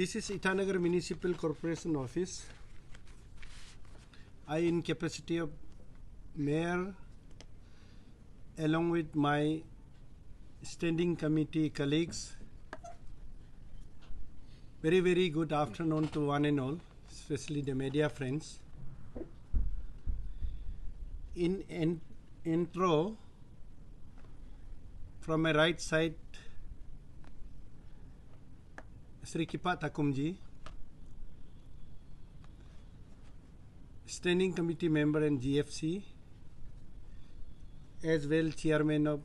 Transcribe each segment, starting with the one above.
This is Itanagar Municipal Corporation office. I in capacity of mayor along with my standing committee colleagues. Very, very good afternoon to one and all, especially the media friends. In, in intro, from my right side, Sri Kipat Takumji, Standing Committee Member and GFC, as well Chairman of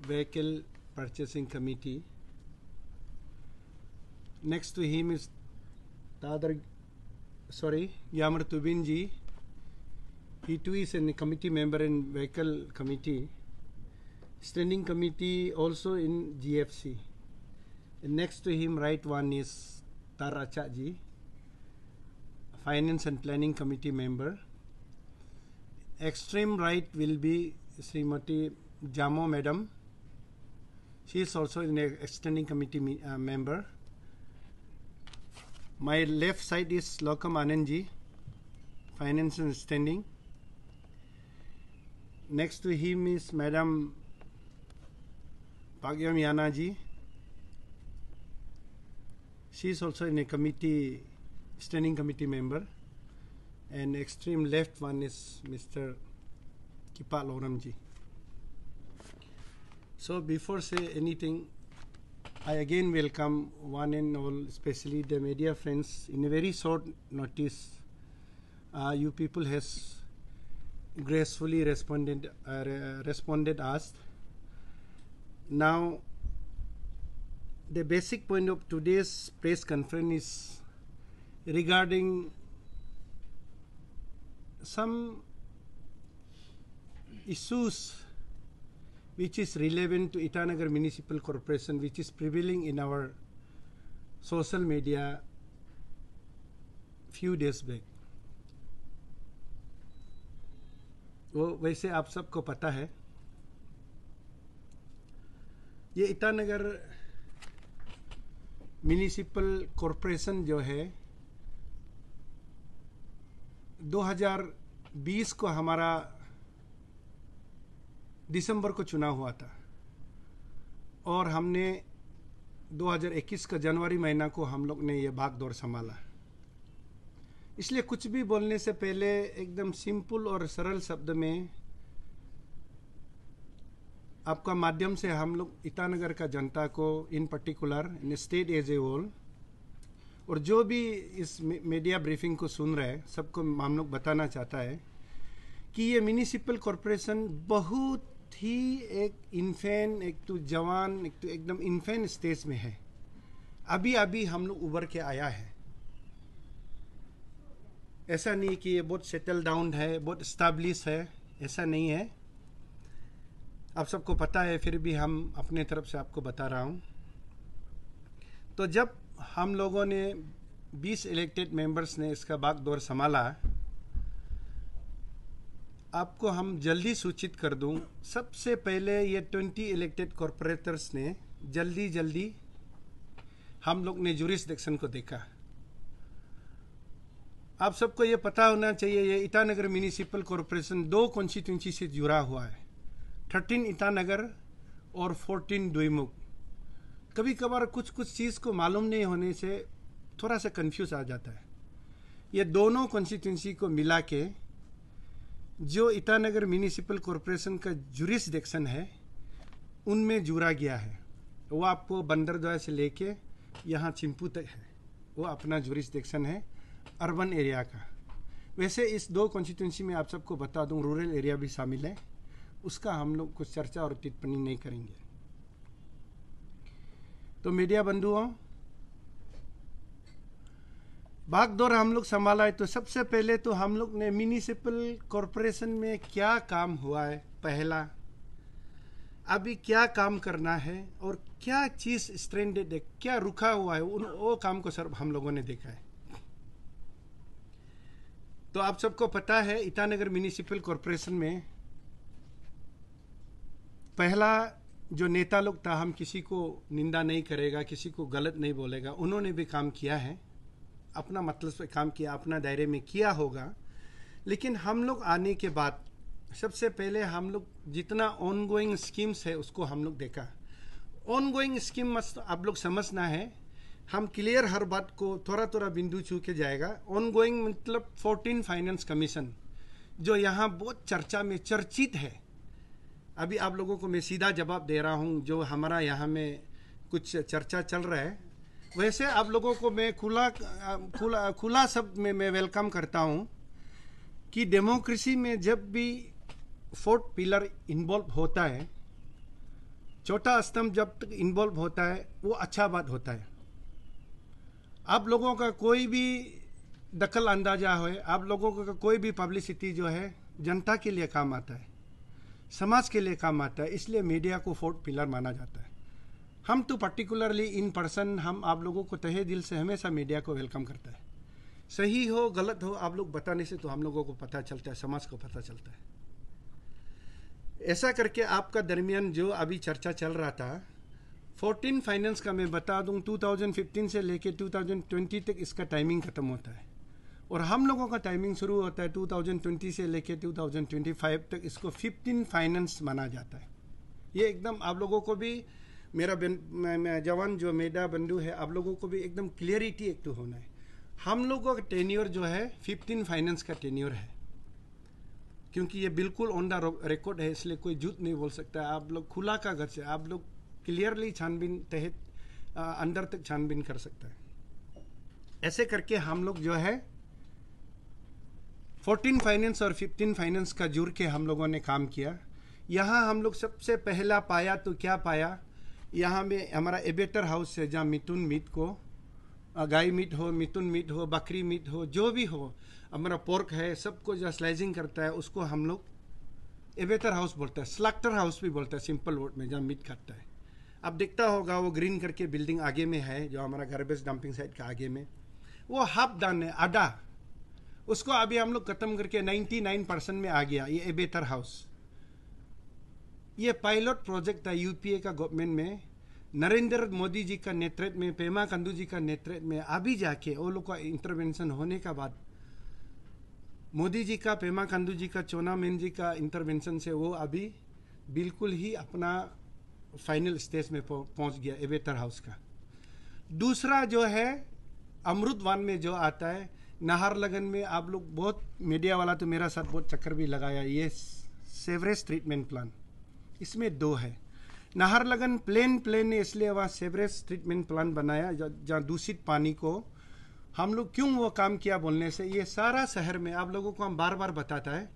Vehicle Purchasing Committee. Next to him is Tadar, sorry, Yamar Tubinji. He too is a committee member in Vehicle Committee, Standing Committee also in GFC. And next to him, right one is Tarachaji, Finance and Planning Committee member. Extreme right will be Srimati Jamo Madam. She is also an extending committee me, uh, member. My left side is Lokam Anandji, Finance and Standing. Next to him is Madam Pagyam Yanaji, she is also in a committee, standing committee member. And extreme left one is Mr. Kipal Oramji. So before say anything, I again welcome one and all, especially the media friends. In a very short notice, uh, you people has gracefully responded uh, responded us. Now the basic point of today's press conference is regarding some issues which is relevant to Itanagar Municipal Corporation which is prevailing in our social media few days back वो वैसे आप सबको पता है ये Itanagar municipal corporation जो है 2020 को हमारा दिसंबर को चुनाव हुआ था और हमने 2021 का जनवरी महीना को हम लोग ने यह भाग दौड़ संभाला इसलिए कुछ भी बोलने से पहले एकदम सिंपल और सरल शब्द में आपका माध्यम से हम लोग ईटानगर का जनता को in particular in state as a whole और जो भी इस मीडिया ब्रीफिंग को सुन रहे हैं सबको हम लोग बताना चाहता है कि ये म्यूनिसिपल कॉरपोरेशन बहुत ही एक इन्फेन एक तो जवान एक तो एकदम इन्फेन स्टेज में है अभी अभी हम लोग उभर के आया है ऐसा नहीं कि ये बहुत सेटल डाउन है बहुत स्टाब्लिश है ऐसा नहीं है आप सबको पता है फिर भी हम अपने तरफ से आपको बता रहा हूँ तो जब हम लोगों ने 20 इलेक्टेड मेंबर्स ने इसका बाग दौर संभाला आपको हम जल्दी सूचित कर दूं सबसे पहले ये 20 इलेक्टेड कॉरपोरेटर्स ने जल्दी जल्दी हम लोग ने जूरिस्डिक्शन को देखा आप सबको ये पता होना चाहिए ये ईटानगर म्यूनिसिपल कॉरपोरेशन दो कॉन्स्टिट्यूंसी से जुड़ा हुआ है थर्टीन ईटानगर और फोर्टीन दुईमुख कभी कभार कुछ कुछ चीज़ को मालूम नहीं होने से थोड़ा सा कंफ्यूज आ जाता है ये दोनों कॉन्स्टिट्यूंसी को मिला के जो ईटानगर म्यूनिसिपल कॉरपोरेशन का जुरिसडिक्शन है उनमें जुड़ा गया है वो आपको बंदरद्वाय से लेके यहाँ चिंपू तक है वो अपना जुरिसडिक्शन है अर्बन एरिया का वैसे इस दो कॉन्स्टिट्यूंसी में आप सबको बता दूँ रूरल एरिया भी शामिल है उसका हम लोग कुछ चर्चा और टिप्पणी नहीं करेंगे तो मीडिया बंधुओं बागडोर हम लोग संभाला है तो सबसे पहले तो हम लोग ने म्यूनिसिपल कॉरपोरेशन में क्या काम हुआ है पहला अभी क्या काम करना है और क्या चीज़ स्ट्रेंडेड है क्या रुका हुआ है उन वो काम को सर हम लोगों ने देखा है तो आप सबको पता है ईटानगर म्यूनिसिपल कॉरपोरेशन में पहला जो नेता लोग था हम किसी को निंदा नहीं करेगा किसी को गलत नहीं बोलेगा उन्होंने भी काम किया है अपना मतलब से काम किया अपना दायरे में किया होगा लेकिन हम लोग आने के बाद सबसे पहले हम लोग जितना ऑन गोइंग स्कीम्स है उसको हम लोग देखा ऑन गोइंग स्कीम मस्त आप लोग समझना है हम क्लियर हर बात को थोड़ा थोड़ा बिंदु छू के जाएगा ऑन गोइंग मतलब फोर्टीन फाइनेंस कमीशन जो यहाँ बहुत चर्चा में चर्चित है अभी आप लोगों को मैं सीधा जवाब दे रहा हूँ जो हमारा यहाँ में कुछ चर्चा चल रहा है वैसे आप लोगों को मैं खुला खुला खुला सब में मैं वेलकम करता हूँ कि डेमोक्रेसी में जब भी फोर्थ पिलर इन्वॉल्व होता है छोटा स्तंभ जब तक इन्वॉल्व होता है वो अच्छा बात होता है आप लोगों का कोई भी दखल अंदाजा हो आप लोगों का कोई भी पब्लिसिटी जो है जनता के लिए काम आता है समाज के लिए काम आता है इसलिए मीडिया को फोर्थ पिलर माना जाता है हम तो पर्टिकुलरली इन पर्सन हम आप लोगों को तहे दिल से हमेशा मीडिया को वेलकम करता है सही हो गलत हो आप लोग बताने से तो हम लोगों को पता चलता है समाज को पता चलता है ऐसा करके आपका दरमियान जो अभी चर्चा चल रहा था 14 फाइनेंस का मैं बता दूं 2015 से लेके 2020 तक इसका टाइमिंग ख़त्म होता है और हम लोगों का टाइमिंग शुरू होता है 2020 से लेके 2025 तक इसको 15 फाइनेंस माना जाता है ये एकदम आप लोगों को भी मेरा जवान जो मेडा बंधु है आप लोगों को भी एकदम क्लियरिटी एक तो होना है हम लोगों का टेन्योर जो है 15 फाइनेंस का टेन्योर है क्योंकि ये बिल्कुल ऑन द रिकॉर्ड है इसलिए कोई झूठ नहीं बोल सकता आप लोग खुला का घर से आप लोग क्लियरली छानबीन तहत अंदर तक छानबीन कर सकता है ऐसे करके हम लोग जो है फोर्टीन फाइनेंस और फिफ्टीन फाइनेंस का जुड़ के हम लोगों ने काम किया यहाँ हम लोग सबसे पहला पाया तो क्या पाया यहाँ में हमारा एबेटर हाउस है जहाँ मिथुन मीट को गाय मीट हो मिथुन मीट हो बकरी मीट हो जो भी हो हमारा पोर्क है सबको जो स्लाइसिंग करता है उसको हम लोग एबेटर हाउस बोलता है स्लैक्टर हाउस भी बोलता है सिंपल वर्ड में जहाँ मीट खाता है अब देखता होगा वो ग्रीन करके बिल्डिंग आगे में है जो हमारा गार्बेज डंपिंग साइट का आगे में वो हाफ दान है आडा उसको अभी हम लोग ख़त्म करके 99 परसेंट में आ गया ये एबेटर हाउस ये पायलट प्रोजेक्ट था यूपीए का गवर्नमेंट में नरेंद्र मोदी जी का नेतृत्व में पेमा कंदू जी का नेतृत्व में अभी जाके वो लोग का इंटरवेंशन होने का बाद मोदी जी का पेमा कंदू जी का चोना मेन जी का इंटरवेंशन से वो अभी बिल्कुल ही अपना फाइनल स्टेज में पहुंच गया एवेटर हाउस का दूसरा जो है अमृत वन में जो आता है नाहर लगन में आप लोग बहुत मीडिया वाला तो मेरा साथ बहुत चक्कर भी लगाया ये सेवरेज ट्रीटमेंट प्लान इसमें दो है नाहर लगन प्लेन प्लेन ने इसलिए वहाँ सेवरेज ट्रीटमेंट प्लान बनाया जहाँ दूषित पानी को हम लोग क्यों वो काम किया बोलने से ये सारा शहर में आप लोगों को हम बार बार बताता है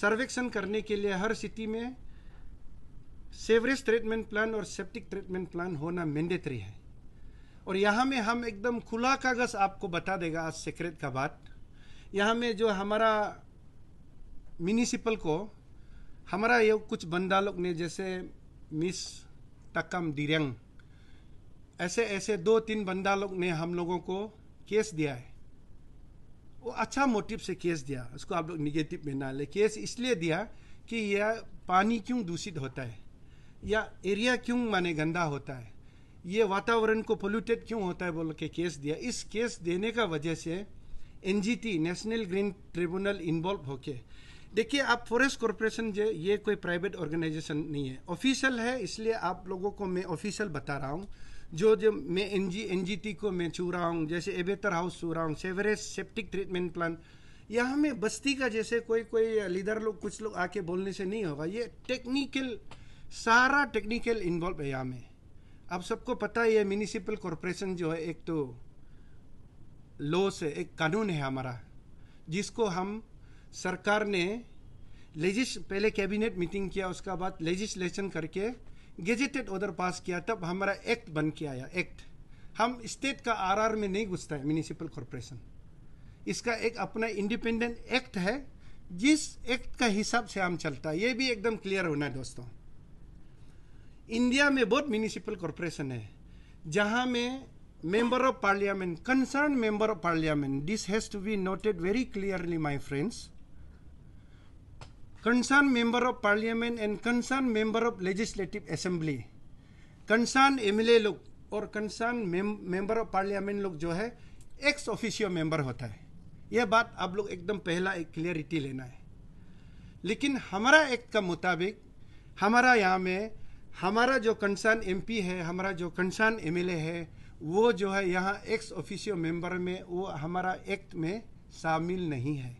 सर्वेक्षण करने के लिए हर सिटी में सेवरेज ट्रीटमेंट प्लान और सेप्टिक ट्रीटमेंट प्लान होना मैंडेटरी है और यहाँ में हम एकदम खुला कागज़ आपको बता देगा आज सीक्रेट का बात यहाँ में जो हमारा म्यूनिसिपल को हमारा ये कुछ बंदा लोग ने जैसे मिस टकम दिरंग ऐसे ऐसे दो तीन बंदा लोग ने हम लोगों को केस दिया है वो अच्छा मोटिव से केस दिया उसको आप लोग निगेटिव में ना ले केस इसलिए दिया कि यह पानी क्यों दूषित होता है या एरिया क्यों माने गंदा होता है ये वातावरण को पोल्यूटेड क्यों होता है बोल के केस दिया इस केस देने का वजह से NGT national green tribunal involve होके देखिए आप फॉरेस्ट कॉरपोरेशन जो ये कोई प्राइवेट ऑर्गेनाइजेशन नहीं है ऑफिशियल है इसलिए आप लोगों को मैं ऑफिशियल बता रहा हूँ जो जो मैं N G N G T को मैं छू रहा हूँ जैसे एबेतर हाउस छू रहा हूँ सेवरेज सेप्टिक ट्रीटमेंट प्लान यहाँ में बस्ती का जैसे कोई कोई लीडर लोग कुछ लोग आके बोलने से नहीं होगा ये टेक्निकल सारा टेक्निकल इन्वॉल्व है यहाँ में आप सबको पता ही है म्यूनिसिपल कॉरपोरेशन जो है एक तो लॉ से एक कानून है हमारा जिसको हम सरकार ने लेजिस पहले कैबिनेट मीटिंग किया उसका बाद लेजिस्लेशन करके गेजेटेड ऑर्डर पास किया तब हमारा एक्ट बन के आया एक्ट हम स्टेट का आरआर में नहीं घुसता है म्यूनिसिपल कॉरपोरेशन इसका एक अपना इंडिपेंडेंट एक्ट है जिस एक्ट का हिसाब से हम चलता है ये भी एकदम क्लियर होना है दोस्तों इंडिया में बहुत म्यूनिसिपल कॉरपोरेशन है जहाँ में member of parliament concern member of parliament this has to be noted very clearly my friends concern member of parliament and concern member of legislative assembly concern MLA लोग और concern member of parliament लोग जो है x official member होता है यह बात आप लोग एकदम पहला एक क्लियरिटी लेना है लेकिन हमारा एक्ट का मुताबिक हमारा यहाँ में हमारा जो कंसर्न एमपी है हमारा जो कंसर्न एमएलए है वो जो है यहाँ एक्स ऑफिशियल मेंबर में वो हमारा एक्ट में शामिल नहीं है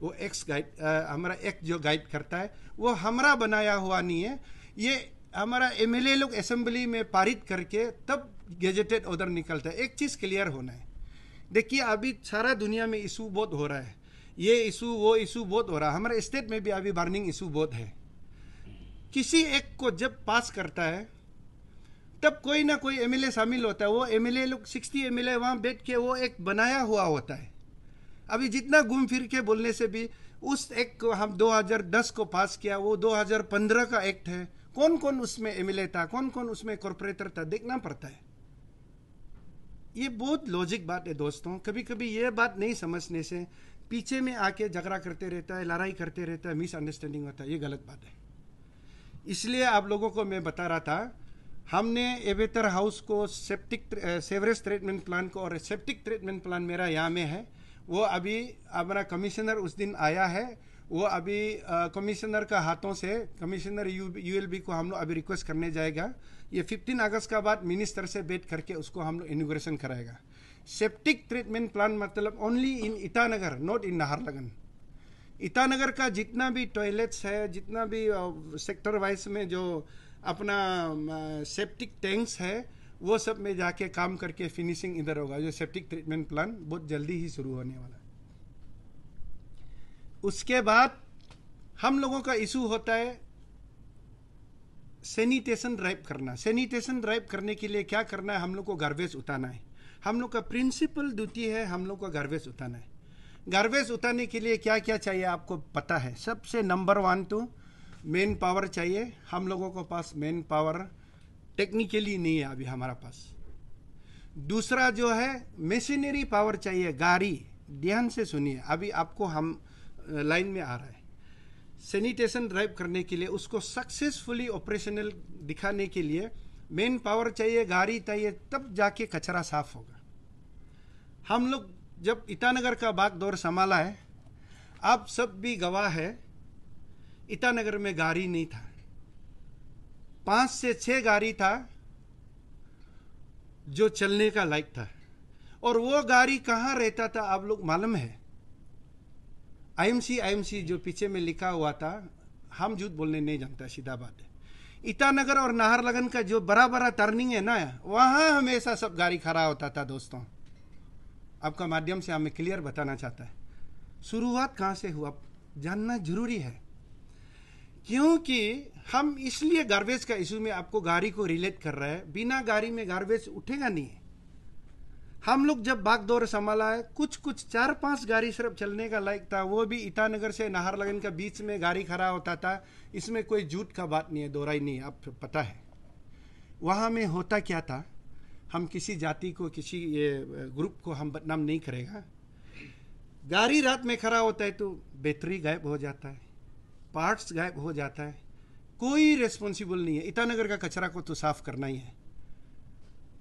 वो एक्स गाइड हमारा एक्ट जो गाइड करता है वो हमारा बनाया हुआ नहीं है ये हमारा एमएलए लोग असेंबली में पारित करके तब गेजेटेड ऑर्डर निकलता है एक चीज़ क्लियर होना है देखिए अभी सारा दुनिया में इशू बहुत हो रहा है ये इशू वो इशू बहुत हो रहा है हमारे स्टेट में भी अभी बर्निंग इशू बहुत है किसी एक को जब पास करता है तब कोई ना कोई एमएलए शामिल होता है वो एमएलए लोग सिक्सटी एमएलए वहाँ बैठ के वो एक बनाया हुआ होता है अभी जितना घूम फिर के बोलने से भी उस एक्ट को हम 2010 को पास किया वो 2015 का एक्ट है कौन कौन उसमें एमएलए था कौन कौन उसमें कॉरपोरेटर था देखना पड़ता है ये बहुत लॉजिक बात है दोस्तों कभी कभी ये बात नहीं समझने से पीछे में आके झगड़ा करते रहता है लड़ाई करते रहता है मिसअंडरस्टैंडिंग होता है ये गलत बात है इसलिए आप लोगों को मैं बता रहा था हमने एवेतर हाउस को सेप्टिक सेवरेज ट्रीटमेंट प्लान को और सेप्टिक ट्रीटमेंट प्लान मेरा यहाँ में है वो अभी अपना कमिश्नर उस दिन आया है वो अभी कमिश्नर का हाथों से कमिश्नर यू एल बी को हम लोग अभी रिक्वेस्ट करने जाएगा ये 15 अगस्त का बाद मिनिस्टर से बैठ करके उसको हम लोग इनोग्रेशन कराएगा सेप्टिक ट्रीटमेंट प्लान मतलब only in Itanagar not in Naharlagun Itanagar का जितना भी टॉयलेट्स है जितना भी सेक्टर वाइज में जो अपना सेप्टिक टैंक्स है वो सब में जाके काम करके फिनिशिंग इधर होगा जो सेप्टिक ट्रीटमेंट प्लान बहुत जल्दी ही शुरू होने वाला है उसके बाद हम लोगों का इशू होता है सैनिटेशन ड्राइव करना सैनिटेशन ड्राइव करने के लिए क्या करना है हम लोग को गार्बेज उठाना है हम लोग का प्रिंसिपल ड्यूटी है हम लोग का गार्बेज उठाना है गार्बेज उतारने के लिए क्या क्या चाहिए आपको पता है सबसे नंबर वन तो मेन पावर चाहिए हम लोगों को पास मेन पावर टेक्निकली नहीं है अभी हमारा पास दूसरा जो है मशीनरी पावर चाहिए गाड़ी ध्यान से सुनिए अभी आपको हम लाइन में आ रहा है सैनिटेशन ड्राइव करने के लिए उसको सक्सेसफुली ऑपरेशनल दिखाने के लिए मेन पावर चाहिए गाड़ी चाहिए तब जाके कचरा साफ होगा हम लोग जब ईटानगर का बाग दौर संभाला है आप सब भी गवाह है ईटानगर में गाड़ी नहीं था पांच से छह गाड़ी था जो चलने का लायक था और वो गाड़ी कहाँ रहता था आप लोग मालूम है आईएमसी आईएमसी जो पीछे में लिखा हुआ था हम झूठ बोलने नहीं जानता सीधा बात है ईटानगर और नाहरलगन का जो बड़ा बड़ा टर्निंग है ना वहां हमेशा सब गाड़ी खड़ा होता था दोस्तों आपका माध्यम से हमें क्लियर बताना चाहता है शुरुआत कहाँ से हुआ जानना जरूरी है क्योंकि हम इसलिए गार्बेज का इशू में आपको गाड़ी को रिलेट कर रहे हैं बिना गाड़ी में गार्बेज उठेगा नहीं हम लोग जब बाग दौर संभाला है कुछ कुछ चार पांच गाड़ी सिर्फ चलने का लायक था वो भी ईटानगर से नाहरलगन के बीच में गाड़ी खड़ा होता था इसमें कोई झूठ का बात नहीं है दोराई नहीं आप पता है वहाँ में होता क्या था हम किसी जाति को किसी ग्रुप को हम बदनाम नहीं करेगा गाड़ी रात में खड़ा होता है तो बैटरी गायब हो जाता है पार्ट्स गायब हो जाता है कोई रेस्पॉन्सिबल नहीं है ईटानगर का कचरा को तो साफ करना ही है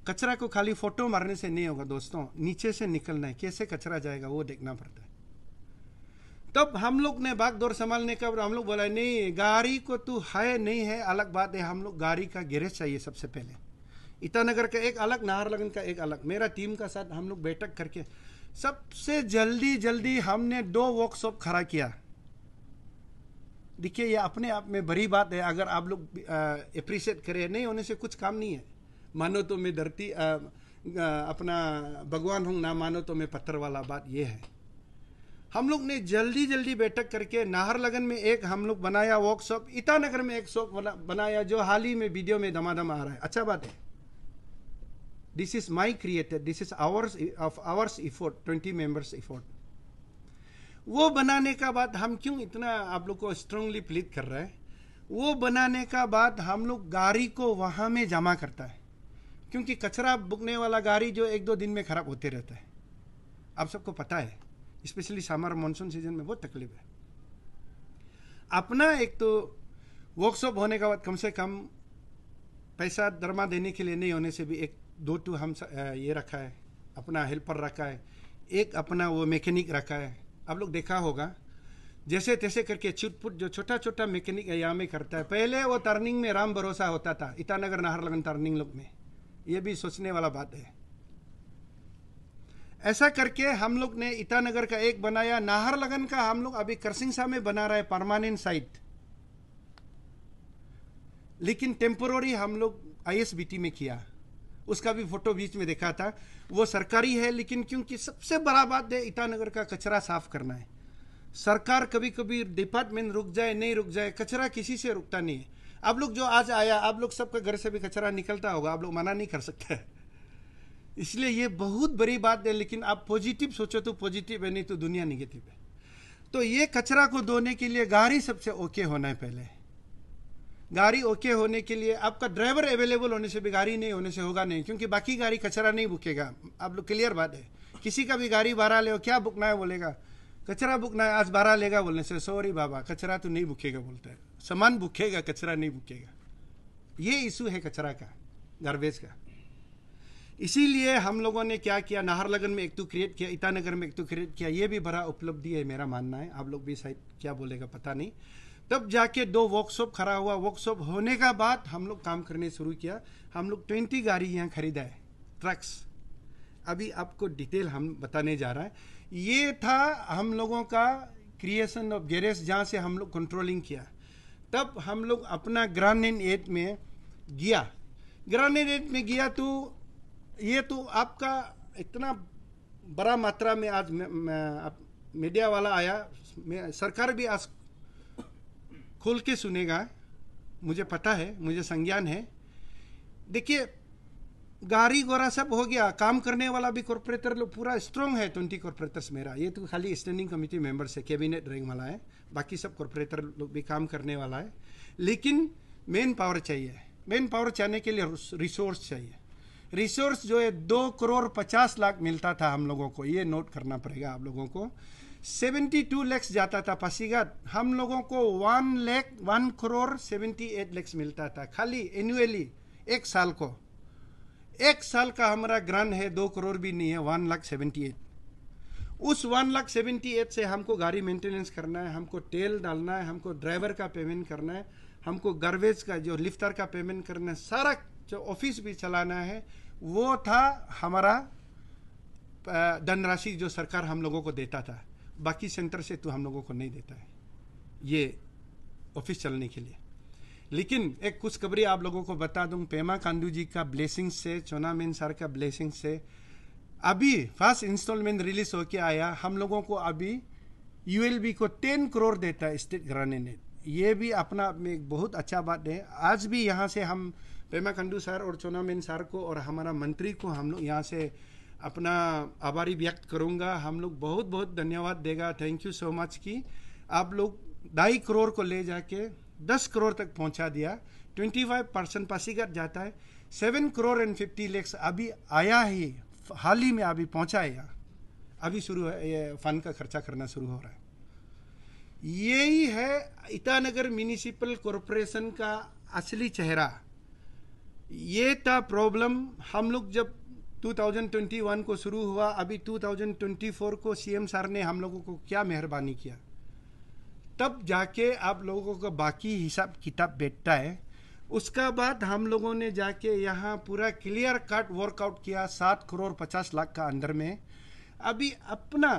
कचरा को खाली फोटो मारने से नहीं होगा दोस्तों नीचे से निकलना है कैसे कचरा जाएगा वो देखना पड़ता है तब हम लोग ने बाग दौर संभालने का हम लोग बोला नहीं गाड़ी को तो है नहीं है अलग बात है हम लोग गाड़ी का गैरेज चाहिए सबसे पहले ईटानगर का एक अलग नाहरलगन का एक अलग मेरा टीम का साथ हम लोग बैठक करके सबसे जल्दी जल्दी हमने दो वर्कशॉप खड़ा किया देखिए ये अपने आप में बड़ी बात है अगर आप लोग अप्रिशिएट करें नहीं होने से कुछ काम नहीं है मानो तो मैं धरती अपना भगवान हूँ ना मानो तो मैं पत्थर वाला बात ये है हम लोग ने जल्दी जल्दी बैठक करके नाहरलगन में एक हम लोग बनाया वर्कशॉप ईटानगर में एक शॉप बनाया जो हाल ही में वीडियो में धमाधम आ रहा है अच्छा बात है This is my created, this is ours of ours effort, 20 members effort. वो बनाने का बाद हम क्यों इतना आप लोग को स्ट्रांगली प्लीड कर रहे हैं वो बनाने का बाद हम लोग गाड़ी को वहां में जमा करता है क्योंकि कचरा बुकने वाला गाड़ी जो एक दो दिन में ख़राब होते रहता है आप सबको पता है स्पेशली समर मानसून सीजन में बहुत तकलीफ है अपना एक तो वर्कशॉप होने के बाद कम से कम पैसा दरमा देने के लिए नहीं होने से भी एक दो टू हम ये रखा है अपना हेल्पर रखा है एक अपना वो मैकेनिक रखा है आप लोग देखा होगा जैसे तैसे करके छुटपुट जो छोटा छोटा मैकेनिक यहाँ में करता है पहले वो टर्निंग में राम भरोसा होता था नाहर नाहरलगन टर्निंग लोग में ये भी सोचने वाला बात है ऐसा करके हम लोग ने इटानगर का एक बनाया नाहरलगन का हम लोग अभी करसिंगसा में बना रहे परमानेंट साइट लेकिन टेम्पोररी हम लोग आई में किया उसका भी फोटो बीच में देखा था वो सरकारी है लेकिन क्योंकि सबसे बड़ा बात है ईटानगर का कचरा साफ करना है सरकार कभी कभी डिपार्टमेंट रुक जाए नहीं रुक जाए कचरा किसी से रुकता नहीं है आप लोग जो आज आया आप लोग सबके घर से भी कचरा निकलता होगा आप लोग मना नहीं कर सकते इसलिए ये बहुत बड़ी बात है लेकिन आप पॉजिटिव सोचो तो पॉजिटिव है नहीं तो दुनिया निगेटिव है तो ये कचरा को धोने के लिए गाड़ी सबसे ओके होना है पहले गाड़ी ओके होने के लिए आपका ड्राइवर अवेलेबल होने से भी गाड़ी नहीं होने से होगा नहीं क्योंकि बाकी गाड़ी कचरा नहीं बुकेगा आप लोग क्लियर बात है किसी का भी गाड़ी भाड़ा ले क्या बुकना है बोलेगा कचरा बुकना है आज भाड़ा लेगा बोलने से सॉरी बाबा कचरा तो नहीं बुकेगा बोलते हैं सामान बुकेगा कचरा नहीं बुकेगा ये इशू है कचरा का गार्बेज का इसीलिए हम लोगों ने क्या किया नाहरलगन में एक तो क्रिएट किया ईटानगर में एक तो क्रिएट किया ये भी बड़ा उपलब्धि है मेरा मानना है आप लोग भी शायद क्या बोलेगा पता नहीं तब जाके दो वर्कशॉप खड़ा हुआ वर्कशॉप होने का बाद हम लोग काम करने शुरू किया हम लोग ट्वेंटी गाड़ी यहाँ खरीदा है ट्रक्स अभी आपको डिटेल हम बताने जा रहा है ये था हम लोगों का क्रिएशन ऑफ गैरेज जहाँ से हम लोग कंट्रोलिंग किया तब हम लोग अपना ग्रांड एंड एट में गया ग्रांड एंड एट में गया तो ये तो आपका इतना बड़ा मात्रा में आज मीडिया वाला आया सरकार भी आज खोल के सुनेगा मुझे पता है मुझे संज्ञान है देखिए गारी गोरा सब हो गया काम करने वाला भी कॉरपोरेटर लोग पूरा स्ट्रांग है ट्वेंटी कॉरपोरेटर्स मेरा ये तो खाली स्टैंडिंग कमेटी मेंबर्स है कैबिनेट रैंक वाला है बाकी सब कॉरपोरेटर लोग भी काम करने वाला है लेकिन मेन पावर चाहिए मेन पावर चाहने के लिए रिसोर्स चाहिए रिसोर्स जो है दो करोड़ पचास लाख मिलता था हम लोगों को ये नोट करना पड़ेगा आप लोगों को सेवेंटी टू लैक्स जाता था पासीघाट हम लोगों को one lakh one crore seventy eight lakhs मिलता था खाली एनुअली एक साल को एक साल का हमारा ग्रांड है दो करोड़ भी नहीं है वन लाख सेवेंटी एट उस वन लाख सेवेंटी एट से हमको गाड़ी मेंटेनेंस करना है हमको तेल डालना है हमको ड्राइवर का पेमेंट करना है हमको गार्बेज का जो लिफ्टर का पेमेंट करना है सारा जो ऑफिस भी चलाना है वो था हमारा धनराशि जो सरकार हम लोगों को देता था बाकी सेंटर से तो हम लोगों को नहीं देता है ये ऑफिस चलने के लिए लेकिन एक कुछ खबरी आप लोगों को बता दूं पेमा कांडू जी का ब्लेसिंग से चोना मेन सर का ब्लेसिंग से अभी फर्स्ट इंस्टॉलमेंट रिलीज होके आया हम लोगों को अभी यूएलबी को टेन करोड़ देता है स्टेट घराने ने ये भी अपना आप में बहुत अच्छा बात है आज भी यहाँ से हम पेमा खंडू सर और चोना मेन सर को और हमारा मंत्री को हम लोग यहाँ से अपना आभारी व्यक्त करूंगा हम लोग बहुत बहुत धन्यवाद देगा थैंक यू सो मच कि आप लोग ढाई करोड़ को ले जाके दस करोड़ तक पहुँचा दिया ट्वेंटी फाइव परसेंट पासीघाट जाता है seven crore and fifty lakhs अभी आया ही हाल ही में अभी पहुँचा है अभी शुरू है फंड का खर्चा करना शुरू हो रहा है यही है इटानगर म्यूनिसिपल कॉरपोरेशन का असली चेहरा ये था प्रॉब्लम हम लोग जब 2021 को शुरू हुआ अभी 2024 को सीएम सर ने हम लोगों को क्या मेहरबानी किया तब जाके आप लोगों का बाकी हिसाब किताब बैठता है उसका बाद हम लोगों ने जाके यहाँ पूरा क्लियर कट वर्कआउट किया सात करोड़ पचास लाख का अंदर में अभी अपना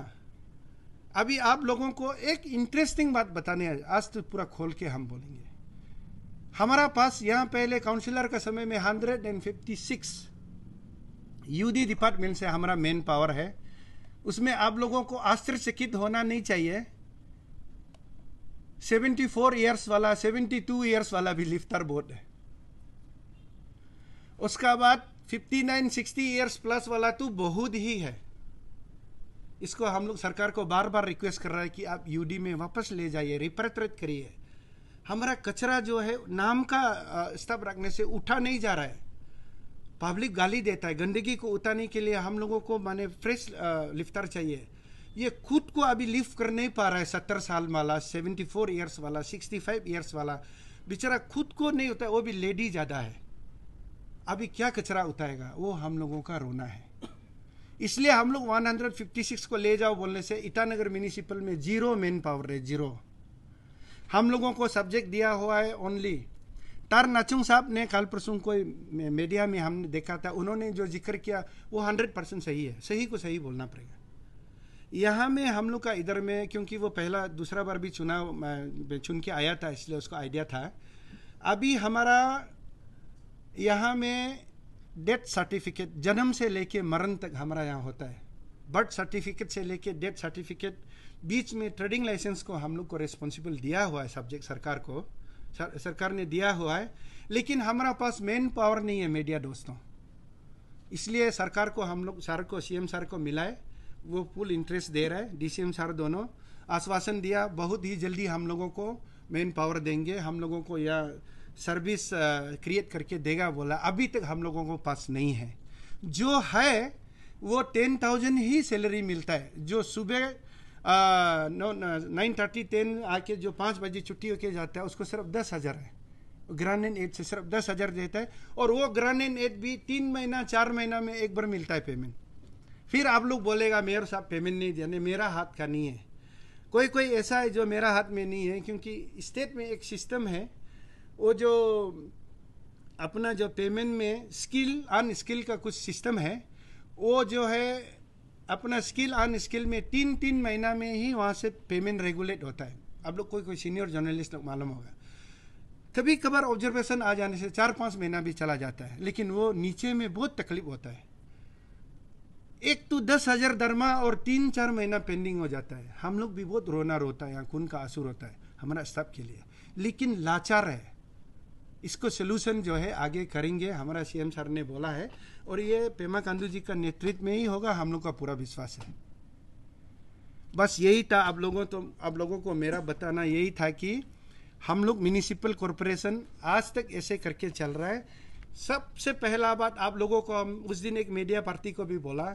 अभी आप लोगों को एक इंटरेस्टिंग बात बताने आज तो पूरा खोल के हम बोलेंगे हमारा पास यहाँ पहले काउंसिलर का समय में hundred and fifty six UD department से हमारा मेन पावर है उसमें आप लोगों को आश्चर्यचकित होना नहीं चाहिए 74 इयर्स वाला 72 इयर्स वाला भी लिफ्टर बोर्ड है उसका बाद 59 60 इयर्स प्लस वाला तो बहुत ही है इसको हम लोग सरकार को बार बार रिक्वेस्ट कर रहा है कि आप यूडी में वापस ले जाइए रिपेरेटरेट करिए हमारा कचरा जो है नाम का स्तर रखने से उठा नहीं जा रहा है पब्लिक गाली देता है गंदगी को उतारने के लिए हम लोगों को माने फ्रेश लिफ्टर चाहिए ये खुद को अभी लिफ्ट कर नहीं पा रहा है सत्तर साल वाला सेवेंटी फोर ईयर्स वाला सिक्सटी फाइव ईयर्स वाला बेचारा खुद को नहीं होता वो भी लेडी ज़्यादा है अभी क्या कचरा उतारेगा वो हम लोगों का रोना है इसलिए हम लोग 156 को ले जाओ बोलने से ईटानगर म्यूनिसिपल में जीरो मैन पावर है जीरो हम लोगों को सब्जेक्ट दिया हुआ है ओनली तार नाचुंग साहब ने कल परसों कोई मीडिया में हमने देखा था उन्होंने जो जिक्र किया वो हंड्रेड परसेंट सही है सही को सही बोलना पड़ेगा यहाँ में हम लोग का इधर में क्योंकि वो पहला दूसरा बार भी चुनाव चुन के आया था इसलिए उसको आइडिया था अभी हमारा यहाँ में डेथ सर्टिफिकेट जन्म से लेके मरण तक हमारा यहाँ होता है बर्थ सर्टिफिकेट से लेके डेथ सर्टिफिकेट बीच में ट्रेडिंग लाइसेंस को हम लोग को रिस्पॉन्सिबल दिया हुआ है सब्जेक्ट सरकार को सर, सरकार ने दिया हुआ है लेकिन हमारा पास मेन पावर नहीं है मीडिया दोस्तों इसलिए सरकार को हम लोग सर को सीएम सर को मिलाए वो फुल इंटरेस्ट दे रहा है डीसीएम सर दोनों आश्वासन दिया बहुत ही जल्दी हम लोगों को मेन पावर देंगे हम लोगों को यह सर्विस क्रिएट करके देगा बोला अभी तक हम लोगों को पास नहीं है जो है वो टेन थाउजेंड ही सैलरी मिलता है जो सुबह नौ नाइन थर्टी टेन आके जो पाँच बजे छुट्टी होके जाता है उसको सिर्फ दस हज़ार है ग्रामीण एड से सिर्फ दस हज़ार देता है और वो ग्रामीण एड भी तीन महीना चार महीना में एक बार मिलता है पेमेंट फिर आप लोग बोलेगा मेयर साहब पेमेंट नहीं दिया नहीं मेरा हाथ का नहीं है कोई कोई ऐसा है जो मेरा हाथ में नहीं है क्योंकि स्टेट में एक सिस्टम है वो जो अपना जो पेमेंट में स्किल अनस्किल का कुछ सिस्टम है वो जो है अपना स्किल स्किल में तीन तीन महीना में ही वहाँ से पेमेंट रेगुलेट होता है आप लोग कोई कोई सीनियर जर्नलिस्ट लोग मालूम होगा कभी कभार ऑब्जर्वेशन आ जाने से चार पाँच महीना भी चला जाता है लेकिन वो नीचे में बहुत तकलीफ होता है एक तो दस हज़ार दरमा और तीन चार महीना पेंडिंग हो जाता है हम लोग भी बहुत रोना रोता है खून का आंसू रोता है हमारा स्टाफ के लिए लेकिन लाचार है इसको सोल्यूशन जो है आगे करेंगे हमारा सीएम सर ने बोला है और ये पेमा कांडू जी का नेतृत्व में ही होगा हम लोग का पूरा विश्वास है बस यही था आप लोगों तो आप लोगों को मेरा बताना यही था कि हम लोग म्यूनिसिपल कॉरपोरेशन आज तक ऐसे करके चल रहा है सबसे पहला बात आप लोगों को हम उस दिन एक मीडिया पार्टी को भी बोला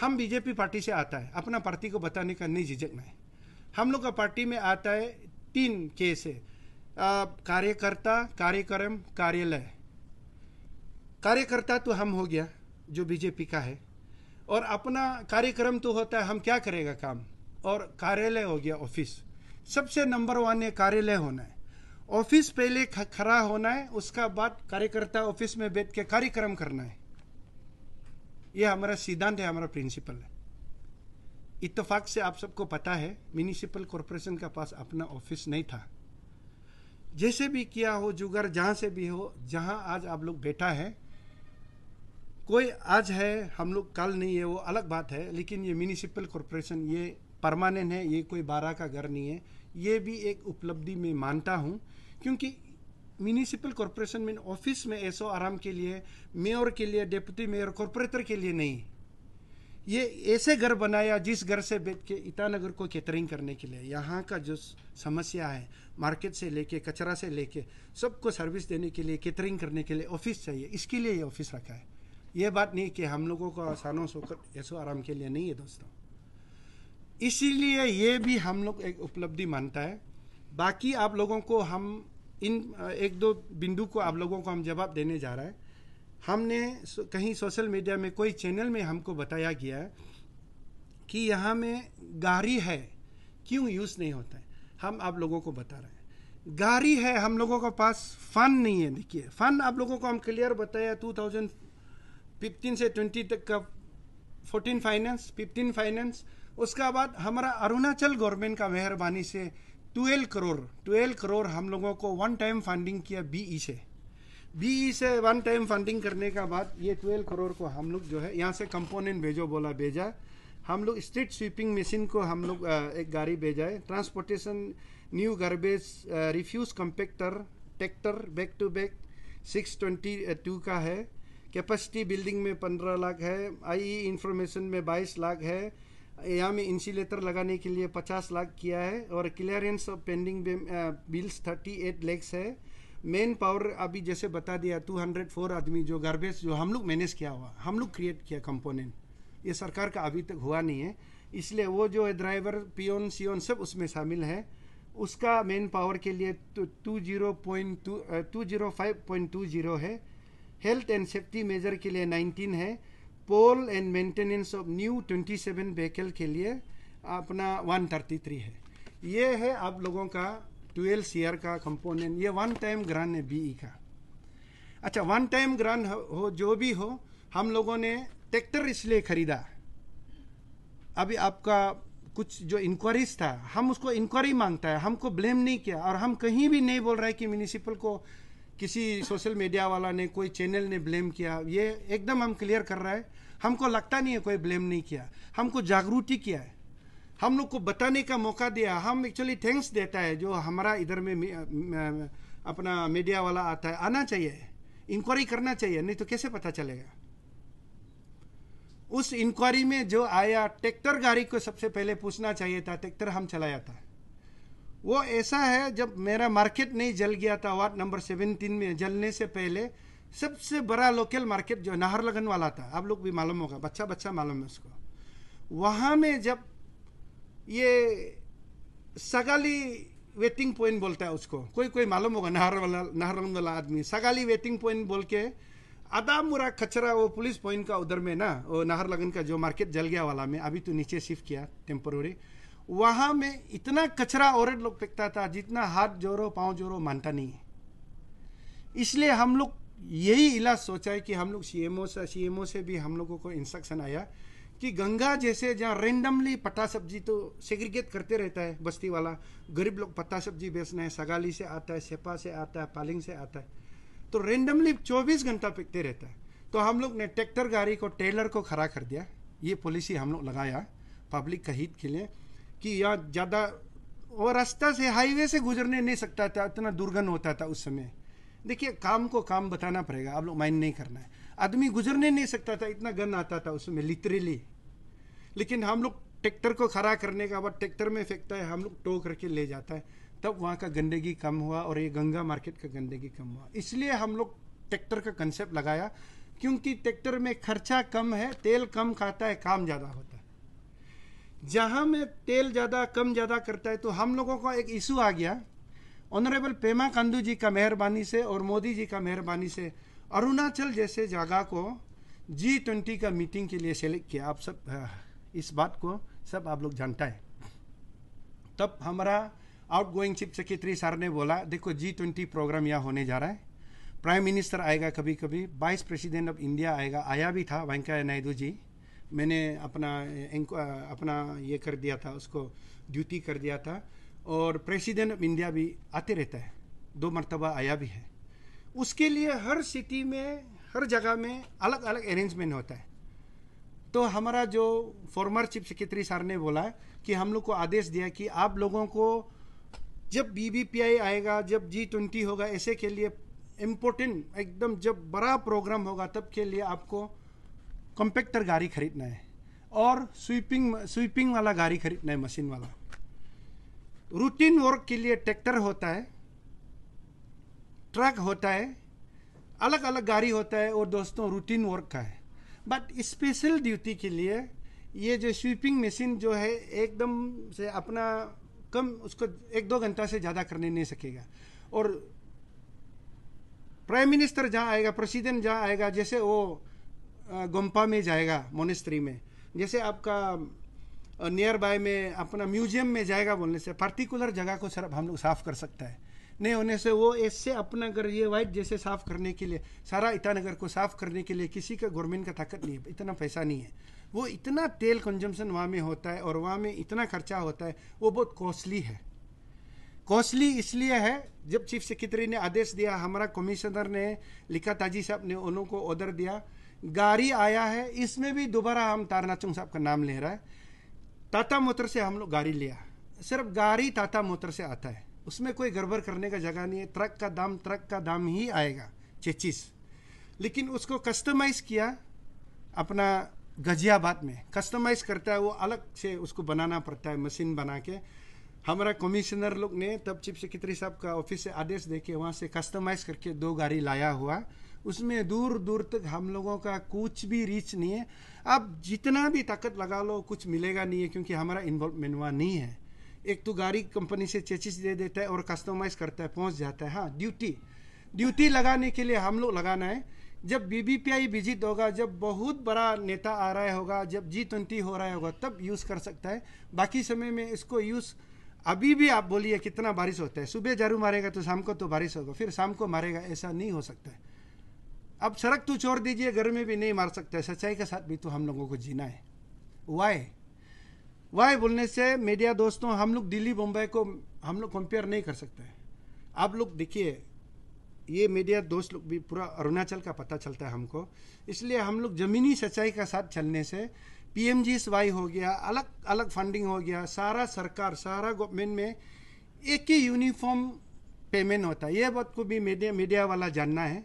हम बीजेपी पार्टी से आता है अपना पार्टी को बताने का नहीं झिझकना है हम लोग का पार्टी में आता है तीन केस है कार्यकर्ता कार्यक्रम कार्यालय कार्यकर्ता तो हम हो गया जो बीजेपी का है और अपना कार्यक्रम तो होता है हम क्या करेगा काम और कार्यालय हो गया ऑफिस सबसे नंबर वन है कार्यालय होना है ऑफिस पहले खड़ा होना है उसका बाद कार्यकर्ता ऑफिस में बैठ के कार्यक्रम करना है यह हमारा सिद्धांत है हमारा प्रिंसिपल है इतफाक से आप सबको पता है म्यूनिसिपल कॉरपोरेशन का पास अपना ऑफिस नहीं था जैसे भी किया हो जुगर जहाँ से भी हो जहाँ आज आप लोग बैठा है कोई आज है हम लोग कल नहीं है वो अलग बात है लेकिन ये म्यूनिसिपल कॉरपोरेशन ये परमानेंट है ये कोई बारह का घर नहीं है ये भी एक उपलब्धि में मानता हूँ क्योंकि म्यूनिसिपल कॉरपोरेशन में ऑफिस में ऐसो आराम के लिए मेयर के लिए डिप्टी मेयर कॉरपोरेटर के लिए नहीं ये ऐसे घर बनाया जिस घर से बैठ के ईटानगर को कैटरिंग करने के लिए यहाँ का जो समस्या है मार्केट से लेके कचरा से लेके सबको सर्विस देने के लिए कैटरिंग करने के लिए ऑफिस चाहिए इसके लिए ये ऑफिस रखा है ये बात नहीं कि हम लोगों को आसानों से ऐसो आराम के लिए नहीं है दोस्तों इसीलिए ये भी हम लोग एक उपलब्धि मानता है बाकी आप लोगों को हम इन एक दो बिंदु को आप लोगों को हम जवाब देने जा रहे हैं हमने कहीं सोशल मीडिया में कोई चैनल में हमको बताया गया कि यहाँ में गारी है क्यों यूज़ नहीं होता है हम आप लोगों को बता रहे हैं गारी है हम लोगों के पास फ़न नहीं है देखिए फ़न आप लोगों को हम क्लियर बताया 2015 से 20 तक का 14 फाइनेंस 15 फाइनेंस उसका बाद हमारा अरुणाचल गवर्नमेंट का मेहरबानी से 12 करोड़ 12 करोड़ हम लोगों को वन टाइम फंडिंग किया बीई e से बी से वन टाइम फंडिंग करने का बाद ये ट्वेल्व करोड़ को हम लोग जो है यहाँ से कंपोनेंट भेजो बोला भेजा हम लोग स्ट्रीट स्वीपिंग मशीन को हम लोग एक गाड़ी भेजा है transportation new garbage refuse compactor tractor back to back six twenty two का है कैपेसिटी बिल्डिंग में पंद्रह लाख है आई इंफॉर्मेशन e में बाईस लाख है यहाँ में इंसीलेटर लगाने के लिए पचास लाख किया है और clearance of pending bills thirty eight lakhs है मेन पावर अभी जैसे बता दिया 204 आदमी जो गार्बेज जो हम लोग मैनेज किया हुआ हम लोग क्रिएट किया कंपोनेंट ये सरकार का अभी तक हुआ नहीं है इसलिए वो जो है ड्राइवर पियोन सियोन सब उसमें शामिल है उसका मेन पावर के लिए two zero point two two zero five point two zero है हेल्थ एंड सेफ्टी मेजर के लिए नाइनटीन है pole and maintenance of new twenty seven vehicle के लिए अपना वन थर्टी थ्री है ये है आप लोगों का ट्वेल्व सीयर का कंपोनेंट ये वन टाइम ग्रान है ई e का अच्छा वन टाइम ग्रान हो जो भी हो हम लोगों ने ट्रैक्टर इसलिए खरीदा अभी आपका कुछ जो इंक्वायरीज था हम उसको इंक्वायरी मांगता है हमको ब्लेम नहीं किया और हम कहीं भी नहीं बोल रहे कि म्यूनिसिपल को किसी सोशल मीडिया वाला ने कोई चैनल ने ब्लेम किया ये एकदम हम क्लियर कर रहे हैं हमको लगता नहीं है कोई ब्लेम नहीं किया हमको जागरूक किया है हम लोग को बताने का मौका दिया हम एक्चुअली थैंक्स देता है जो हमारा इधर में अपना मीडिया वाला आता है आना चाहिए इंक्वायरी करना चाहिए नहीं तो कैसे पता चलेगा उस इंक्वायरी में जो आया ट्रैक्टर गाड़ी को सबसे पहले पूछना चाहिए था ट्रैक्टर हम चलाया था वो ऐसा है जब मेरा मार्केट नहीं जल गया था वार्ड नंबर सेवनटीन में जलने से पहले सबसे बड़ा लोकल मार्केट जो नाहरलगन वाला था आप लोग भी मालूम होगा बच्चा बच्चा मालूम है उसको वहाँ में जब ये सगाली वेटिंग पॉइंट बोलता है उसको कोई कोई मालूम होगा नहर वाला नहर वाला आदमी सगाली वेटिंग पॉइंट बोल के आधा मुरा खचरा वो पुलिस पॉइंट का उधर में ना वो नाहर लगन का जो मार्केट जल गया वाला में अभी तो नीचे शिफ्ट किया टेम्पोरी वहाँ में इतना कचरा औरत लोग फेंकता था जितना हाथ जोरो पाँव जोरो मानता नहीं है इसलिए हम लोग यही इलाज सोचा है कि हम लोग सी एम ओ से सी एम ओ से भी हम लोगों को इंस्ट्रक्शन आया कि गंगा जैसे जहाँ रेंडमली पत्ता सब्जी तो सेग्रीगेट करते रहता है बस्ती वाला गरीब लोग पत्ता सब्जी बेचना है सगाली से आता है सेपा से आता है पालिंग से आता है तो रेंडमली 24 घंटा पिकते रहता है तो हम लोग ने ट्रैक्टर गाड़ी को टेलर को खड़ा कर दिया ये पॉलिसी हम लोग लगाया पब्लिक का हित के लिए कि यहाँ ज़्यादा वो रास्ता से हाईवे से गुजरने नहीं सकता था इतना दुर्गंध होता था उस समय देखिए काम को काम बताना पड़ेगा आप लोग माइंड नहीं करना है आदमी गुजरने नहीं सकता था इतना गन आता था उसमें लिटरेली लेकिन हम लोग ट्रैक्टर को खड़ा करने का बाद ट्रैक्टर में फेंकता है हम लोग टो करके ले जाता है तब वहाँ का गंदगी कम हुआ और ये गंगा मार्केट का गंदगी कम हुआ इसलिए हम लोग ट्रैक्टर का कंसेप्ट लगाया क्योंकि ट्रैक्टर में खर्चा कम है तेल कम खाता है काम ज़्यादा होता है जहाँ में तेल ज़्यादा कम ज़्यादा करता है तो हम लोगों का एक इशू आ गया ऑनरेबल पेमा कांडू जी का मेहरबानी से और मोदी जी का मेहरबानी से अरुणाचल जैसे जगह को जी ट्वेंटी का मीटिंग के लिए सेलेक्ट किया आप सब इस बात को सब आप लोग जानता है तब हमारा outgoing chief secretary sir ने बोला देखो जी ट्वेंटी प्रोग्राम यहाँ होने जा रहा है प्राइम मिनिस्टर आएगा कभी कभी वाइस प्रेसिडेंट ऑफ इंडिया आएगा आया भी था वेंकैया नायडू जी मैंने अपना अपना ये कर दिया था उसको ड्यूटी कर दिया था और प्रेसिडेंट ऑफ इंडिया भी आते रहता है दो मरतबा आया भी है उसके लिए हर सिटी में हर जगह में अलग अलग अरेंजमेंट होता है तो हमारा जो फॉर्मर चीफ सेक्रेटरी सर ने बोला कि हम लोग को आदेश दिया कि आप लोगों को जब बीबीपीआई आएगा जब जी ट्वेंटी होगा ऐसे के लिए इम्पोर्टेंट एकदम जब बड़ा प्रोग्राम होगा तब के लिए आपको कॉम्पैक्टर गाड़ी खरीदना है और स्वीपिंग स्वीपिंग वाला गाड़ी खरीदना है मशीन वाला रूटीन वर्क के लिए ट्रैक्टर होता है ट्रक होता है अलग अलग गाड़ी होता है और दोस्तों रूटीन वर्क का है बट स्पेशल ड्यूटी के लिए ये जो स्वीपिंग मशीन जो है एकदम से अपना कम उसको एक दो घंटा से ज़्यादा करने नहीं सकेगा और प्राइम मिनिस्टर जहाँ आएगा प्रेसिडेंट जहाँ आएगा जैसे वो गोम्पा में जाएगा मोनेस्ट्री में जैसे आपका नियर बाय में अपना म्यूजियम में जाएगा बोलने से पर्टिकुलर जगह को सर हम लोग साफ कर सकता है नहीं होने से वो ऐसे अपना घर ये वाइट जैसे साफ करने के लिए सारा ईटानगर को साफ करने के लिए किसी का गवर्नमेंट का ताकत नहीं है इतना पैसा नहीं है वो इतना तेल कंजम्पशन वहाँ में होता है और वहाँ में इतना खर्चा होता है वो बहुत कॉस्टली है कॉस्टली इसलिए है जब चीफ सेक्रेटरी ने आदेश दिया हमारा कमिश्नर ने लिखा ताजी साहब ने उन को ऑर्डर दिया गाड़ी आया है इसमें भी दोबारा हम तारनाचुंग साहब का नाम ले रहा है टाटा मोटर से हम लोग गाड़ी लिया सिर्फ गाड़ी टाटा मोटर से आता है उसमें कोई गड़बड़ करने का जगह नहीं है ट्रक का दाम ट्रक का दाम ही आएगा चेचिस लेकिन उसको कस्टमाइज़ किया अपना गजियाबाद में कस्टमाइज़ करता है वो अलग से उसको बनाना पड़ता है मशीन बना के हमारा कमिश्नर लोग ने तब चीफ सेक्रेटरी साहब का ऑफिस से आदेश दे के वहाँ से कस्टमाइज़ करके दो गाड़ी लाया हुआ उसमें दूर दूर तक हम लोगों का कुछ भी रीच नहीं है अब जितना भी ताकत लगा लो कुछ मिलेगा नहीं है क्योंकि हमारा इन्वॉल्वमेंट वहाँ नहीं है एक तो गाड़ी कंपनी से चेचिस दे देता है और कस्टमाइज करता है पहुंच जाता है हाँ ड्यूटी ड्यूटी लगाने के लिए हम लोग लगाना है जब बीबीपीआई विजिट होगा जब बहुत बड़ा नेता आ रहा होगा जब जी ट्वेंटी हो रहा होगा तब यूज़ कर सकता है बाकी समय में इसको यूज़ अभी भी आप बोलिए कितना बारिश होता है सुबह जारू मारेगा तो शाम को तो बारिश होगा फिर शाम को मारेगा ऐसा नहीं हो सकता है अब सड़क तो छोड़ दीजिए घर में भी नहीं मार सकता है सच्चाई के साथ भी तो हम लोगों को जीना है वाई वाई बोलने से मीडिया दोस्तों हम लोग दिल्ली मुंबई को हम लोग कंपेयर नहीं कर सकते आप लोग देखिए ये मीडिया दोस्त लोग भी पूरा अरुणाचल का पता चलता है हमको इसलिए हम लोग ज़मीनी सच्चाई का साथ चलने से पी एम जी वाई हो गया अलग अलग फंडिंग हो गया सारा सरकार सारा गवर्नमेंट में एक ही यूनिफॉर्म पेमेंट होता है ये बात को भी मीडिया मीडिया वाला जानना है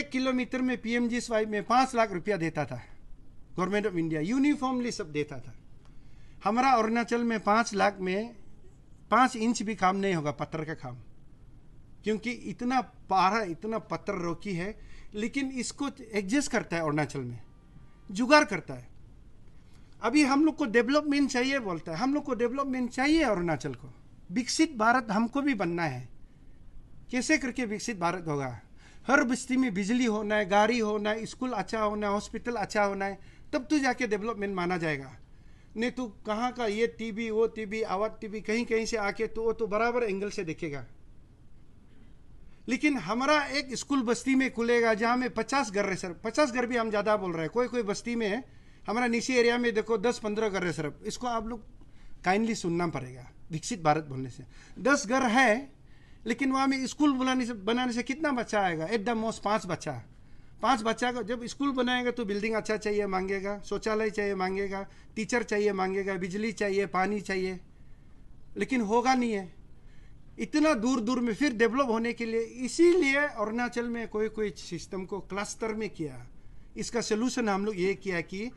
एक किलोमीटर में पी एम जी वाई में पाँच लाख रुपया देता था गवर्नमेंट ऑफ इंडिया यूनिफॉर्मली सब देता था हमारा अरुणाचल में पाँच लाख में पाँच इंच भी काम नहीं होगा पत्थर का काम क्योंकि इतना पारा इतना पत्थर रोकी है लेकिन इसको एडजस्ट करता है अरुणाचल में जुगाड़ करता है अभी हम लोग को डेवलपमेंट चाहिए बोलता है हम लोग को डेवलपमेंट चाहिए अरुणाचल को विकसित भारत हमको भी बनना है कैसे करके विकसित भारत होगा हर बस्ती में बिजली होना है गाड़ी होना है स्कूल अच्छा होना है हॉस्पिटल अच्छा होना है तब तो जाके डेवलपमेंट माना जाएगा नहीं तो कहाँ का ये टीवी वो टीबी आवाज टीवी कहीं कहीं से आके तो वो तो बराबर एंगल से देखेगा लेकिन हमारा एक स्कूल बस्ती में खुलेगा जहाँ में पचास घर है सर पचास घर भी हम ज़्यादा बोल रहे हैं कोई कोई बस्ती में हमारा निशी एरिया में देखो दस पंद्रह घर है सर इसको आप लोग काइंडली सुनना पड़ेगा विकसित भारत बोलने से दस घर है लेकिन वहाँ में स्कूल बुलाने से बनाने से कितना बच्चा आएगा एट द मोस्ट पाँच बच्चा पांच बच्चा को जब स्कूल बनाएगा तो बिल्डिंग अच्छा चाहिए मांगेगा शौचालय चाहिए मांगेगा टीचर चाहिए मांगेगा बिजली चाहिए पानी चाहिए लेकिन होगा नहीं है इतना दूर दूर में फिर डेवलप होने के लिए इसीलिए अरुणाचल में कोई कोई सिस्टम को क्लस्टर में किया इसका सोल्यूशन हम लोग ये किया कि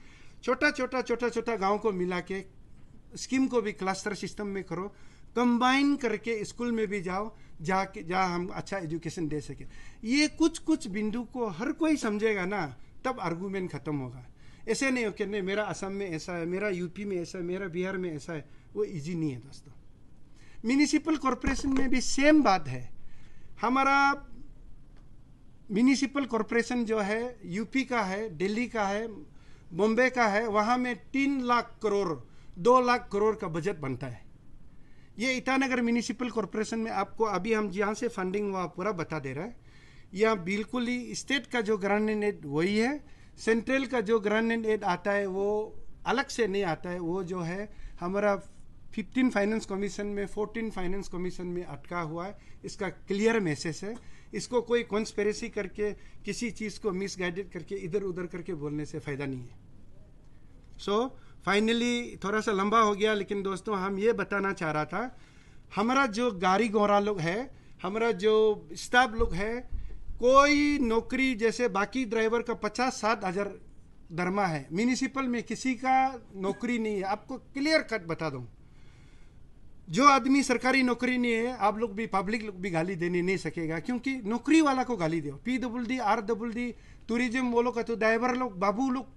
छोटा छोटा छोटा छोटा गांव को मिला के स्कीम को भी क्लस्टर सिस्टम में करो कंबाइन करके स्कूल में भी जाओ जाके जहाँ हम अच्छा एजुकेशन दे सके ये कुछ कुछ बिंदु को हर कोई समझेगा ना तब आर्गूमेंट ख़त्म होगा ऐसे नहीं हो कि नहीं मेरा असम में ऐसा है मेरा यूपी में ऐसा है मेरा बिहार में ऐसा है वो इजी नहीं है दोस्तों म्यूनिसिपल कॉरपोरेशन में भी सेम बात है हमारा म्यूनिसिपल कॉरपोरेशन जो है यूपी का है दिल्ली का है बॉम्बे का है वहाँ में तीन लाख करोड़ दो लाख करोड़ का बजट बनता है ये ईटानगर म्यूनिसिपल कॉरपोरेशन में आपको अभी हम जहाँ से फंडिंग वहाँ पूरा बता दे रहा है यह बिल्कुल ही स्टेट का जो ग्रांड एड वही है सेंट्रल का जो ग्रांड एड आता है वो अलग से नहीं आता है वो जो है हमारा 15 फाइनेंस कमीशन में 14 फाइनेंस कमीशन में अटका हुआ है इसका क्लियर मैसेज है इसको कोई कॉन्स्पेरेसी करके किसी चीज़ को मिसगाइडेड करके इधर उधर करके बोलने से फ़ायदा नहीं है सो so, फाइनली थोड़ा सा लंबा हो गया लेकिन दोस्तों हम ये बताना चाह रहा था हमारा जो गाड़ी घोड़ा लोग है हमारा जो स्टाफ लोग है कोई नौकरी जैसे बाकी ड्राइवर का पचास सात हज़ार दरमा है म्यूनिसिपल में किसी का नौकरी नहीं है आपको क्लियर कट बता दूँ जो आदमी सरकारी नौकरी नहीं है आप लोग भी पब्लिक लोग भी गाली देने नहीं सकेगा क्योंकि नौकरी वाला को गाली दो P double D R double D tourism वो लोग का तो ड्राइवर लोग बाबू लोग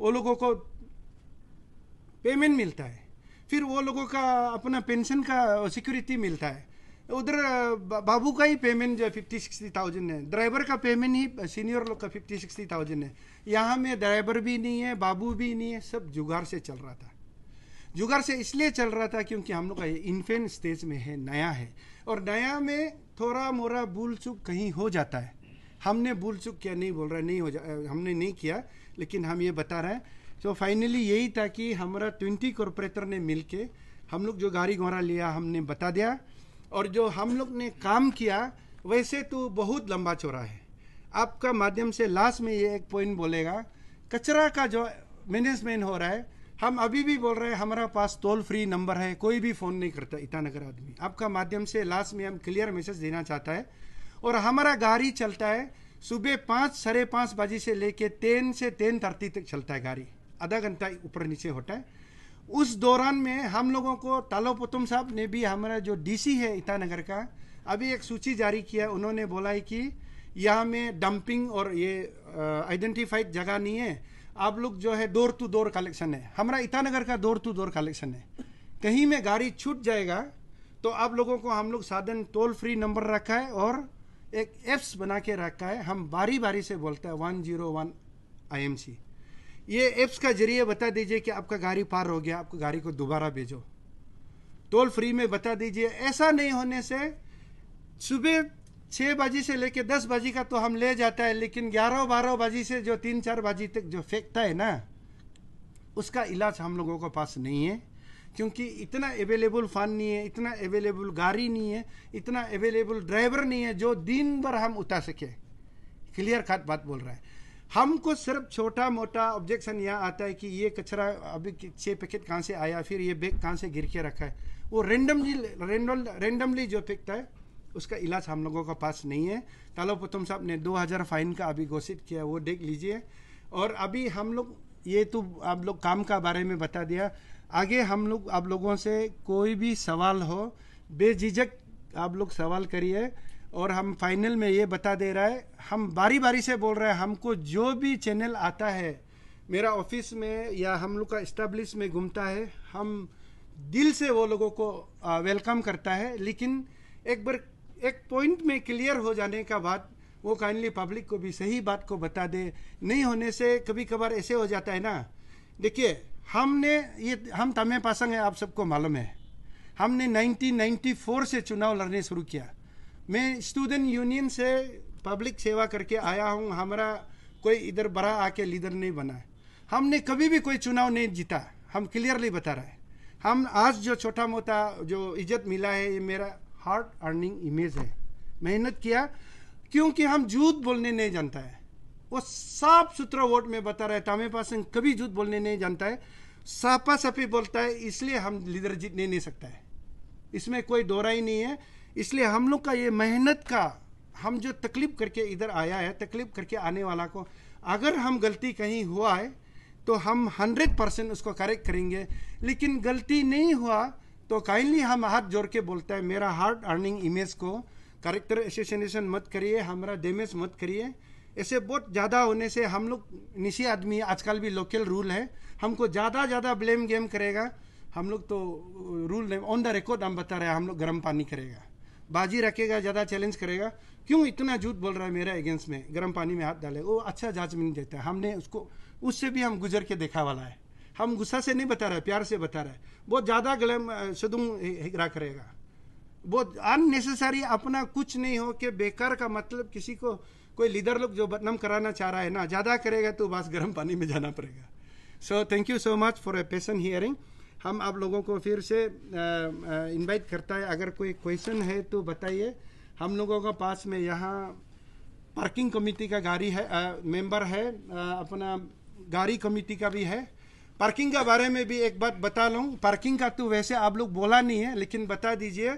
वो लोगों को पेमेंट मिलता है फिर वो लोगों का अपना पेंशन का सिक्योरिटी मिलता है उधर बाबू का ही पेमेंट जो है फिफ्टी सिक्सटी थाउजेंड है ड्राइवर का पेमेंट ही सीनियर लोग का फिफ्टी सिक्सटी थाउजेंड है यहाँ में ड्राइवर भी नहीं है बाबू भी नहीं है सब जुगाड़ से चल रहा था जुगाड़ से इसलिए चल रहा था क्योंकि हम लोग का ये इन्फेन स्टेज में है नया है और नया में थोड़ा मोरा भूल चुक कहीं हो जाता है हमने भूल चुक किया नहीं बोल रहा नहीं हो जा हमने नहीं किया लेकिन हम ये बता रहे हैं सो so फाइनली यही था कि हमारा ट्वेंटी कॉरपोरेटर ने मिल के हम लोग जो गाड़ी घोड़ा लिया हमने बता दिया और जो हम लोग ने काम किया वैसे तो बहुत लंबा चौरा है आपका माध्यम से लास्ट में ये एक पॉइंट बोलेगा कचरा का जो मैनेजमेंट हो रहा है हम अभी भी बोल रहे हैं हमारा पास टोल फ्री नंबर है कोई भी फ़ोन नहीं करता ईटानगर आदमी आपका माध्यम से लास्ट में हम क्लियर मैसेज देना चाहता है और हमारा गाड़ी चलता है सुबह पाँच साढ़े पाँच बजे से लेके टेन से टेन थर्टी तक चलता है गाड़ी आधा घंटा ऊपर नीचे होता है उस दौरान में हम लोगों को तालो पुतुम साहब ने भी हमारा जो डीसी है ईटानगर का अभी एक सूची जारी किया उन्होंने बोला है कि यहाँ में डंपिंग और ये आइडेंटिफाइड जगह नहीं है आप लोग जो है डोर टू डोर कलेक्शन है हमारा ईटानगर का डोर टू डोर कलेक्शन है कहीं में गाड़ी छूट जाएगा तो आप लोगों को हम लोग साधन टोल फ्री नंबर रखा है और एक एप्स बना के रखा है हम बारी बारी से बोलते हैं one zero one I M C ये एप्स का जरिए बता दीजिए कि आपका गाड़ी पार हो गया आपको गाड़ी को दोबारा भेजो टोल फ्री में बता दीजिए ऐसा नहीं होने से सुबह छः बजे से लेकर दस बजे का तो हम ले जाता है लेकिन ग्यारह बारह बजे से जो तीन चार बजे तक जो फेंकता है ना उसका इलाज हम लोगों के पास नहीं है क्योंकि इतना अवेलेबल फन नहीं है इतना अवेलेबल गाड़ी नहीं है इतना अवेलेबल ड्राइवर नहीं है जो दिन भर हम उतार सके क्लियर कट बात बोल रहा है हमको सिर्फ छोटा मोटा ऑब्जेक्शन यह आता है कि ये कचरा अभी छः पैकेट कहाँ से आया फिर ये बैग कहाँ से गिर के रखा है वो रेंडमली रेंडम रेंडमली जो फेंकता है उसका इलाज हम लोगों के पास नहीं है तालो पुतम साहब ने 2000 फाइन का अभी घोषित किया वो देख लीजिए और अभी हम लोग ये तो आप लोग काम का बारे में बता दिया आगे हम लोग आप लोगों से कोई भी सवाल हो बेझिझक आप लोग सवाल करिए और हम फाइनल में ये बता दे रहा है हम बारी बारी से बोल रहे हैं हमको जो भी चैनल आता है मेरा ऑफिस में या हम लोग का इस्टेब्लिश में घूमता है हम दिल से वो लोगों को वेलकम करता है लेकिन एक बार एक पॉइंट में क्लियर हो जाने का बाद वो काइंडली पब्लिक को भी सही बात को बता दे नहीं होने से कभी कभार ऐसे हो जाता है ना देखिए हमने ये हम तमें पासंग है आप सबको मालूम है हमने 1994 से चुनाव लड़ने शुरू किया मैं स्टूडेंट यूनियन से पब्लिक सेवा करके आया हूँ हमारा कोई इधर बड़ा आके लीडर नहीं बना है हमने कभी भी कोई चुनाव नहीं जीता हम क्लियरली बता रहे हैं हम आज जो छोटा मोटा जो इज्जत मिला है ये मेरा हार्ड अर्निंग इमेज है मेहनत किया क्योंकि हम झूठ बोलने नहीं जानता है वो साफ सुथरा वोट में बता रहा है तामे पासन कभी झूठ बोलने नहीं जानता है सापा सफी बोलता है इसलिए हम लीडर जीतने नहीं सकता है इसमें कोई दोरा ही नहीं है इसलिए हम लोग का ये मेहनत का हम जो तकलीफ करके इधर आया है तकलीफ करके आने वाला को अगर हम गलती कहीं हुआ है तो हम हंड्रेड परसेंट उसको करेक्ट करेंगे लेकिन गलती नहीं हुआ तो काइंडली हम हाथ जोड़ के बोलते हैं मेरा हार्ड अर्निंग इमेज को करेक्टर एसोसिएशन मत करिए हमारा डैमेज मत करिए ऐसे बहुत ज़्यादा होने से हम लोग निशी आदमी आजकल भी लोकल रूल है हमको ज़्यादा ज़्यादा ब्लेम गेम करेगा हम लोग तो रूल ऑन द रिकॉर्ड हम बता रहे हैं हम लोग गर्म पानी करेगा बाजी रखेगा ज़्यादा चैलेंज करेगा क्यों इतना झूठ बोल रहा है मेरा अगेंस्ट में गर्म पानी में हाथ डाले वो अच्छा जजमेंट देता है हमने उसको उससे भी हम गुजर के देखा वाला है हम गुस्सा से नहीं बता रहे प्यार से बता रहे बहुत ज़्यादा गलम सदुम हिगरा करेगा बहुत अननेसेसरी अपना कुछ नहीं हो के बेकार का मतलब किसी को कोई लीडर लोग जो बदनाम कराना चाह रहा है ना ज़्यादा करेगा तो बस गर्म पानी में जाना पड़ेगा so thank you so much for a patient hearing हम आप लोगों को फिर से इनवाइट करता है अगर कोई क्वेश्चन है तो बताइए हम लोगों के पास में यहाँ पार्किंग कमेटी का गाड़ी है मेंबर है आ, अपना गाड़ी कमेटी का भी है पार्किंग के बारे में भी एक बात बता लूँ पार्किंग का तो वैसे आप लोग बोला नहीं है लेकिन बता दीजिए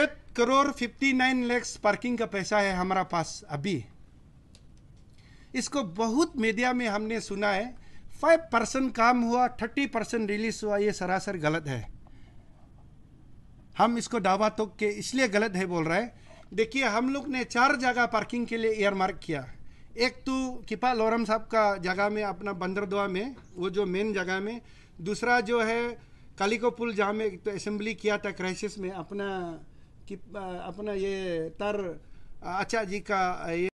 eight crore fifty nine lakhs parking का पैसा है हमारा पास अभी इसको बहुत मीडिया में हमने सुना है फाइव परसेंट काम हुआ थर्टी परसेंट रिलीज हुआ ये सरासर गलत है हम इसको दावा तो के इसलिए गलत है बोल रहा है देखिए हम लोग ने चार जगह पार्किंग के लिए एयर मार्क किया एक तो किपा लोरम साहब का जगह में अपना बंदरदुआ में वो जो मेन जगह में दूसरा जो है कालिको पुल जहाँ में तो असेंबली किया था क्राइसिस में अपना कि अपना ये तर अच्छा जी का ये